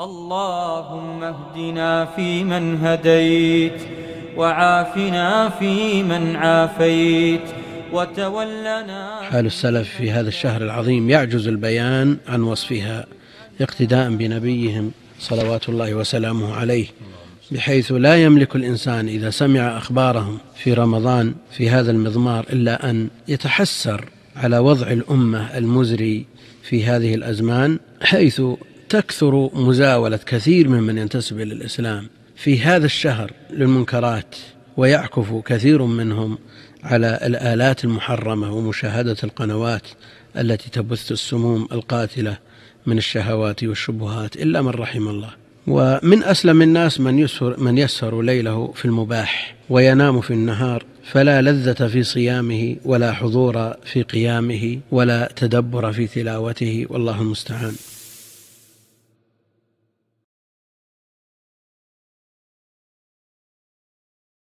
اللهم اهدنا فيمن هديت وعافنا فيمن عافيت وتولنا حال السلف في هذا الشهر العظيم يعجز البيان عن وصفها اقتداء بنبيهم صلوات الله وسلامه عليه بحيث لا يملك الانسان اذا سمع اخبارهم في رمضان في هذا المضمار الا ان يتحسر على وضع الامه المزري في هذه الازمان حيث تكثر مزاولة كثير ممن ينتسب إلى الإسلام في هذا الشهر للمنكرات ويعكف كثير منهم على الآلات المحرمة ومشاهدة القنوات التي تبث السموم القاتلة من الشهوات والشبهات إلا من رحم الله ومن أسلم الناس من يسهر, من يسهر ليله في المباح وينام في النهار فلا لذة في صيامه ولا حضور في قيامه ولا تدبر في تلاوته والله المستعان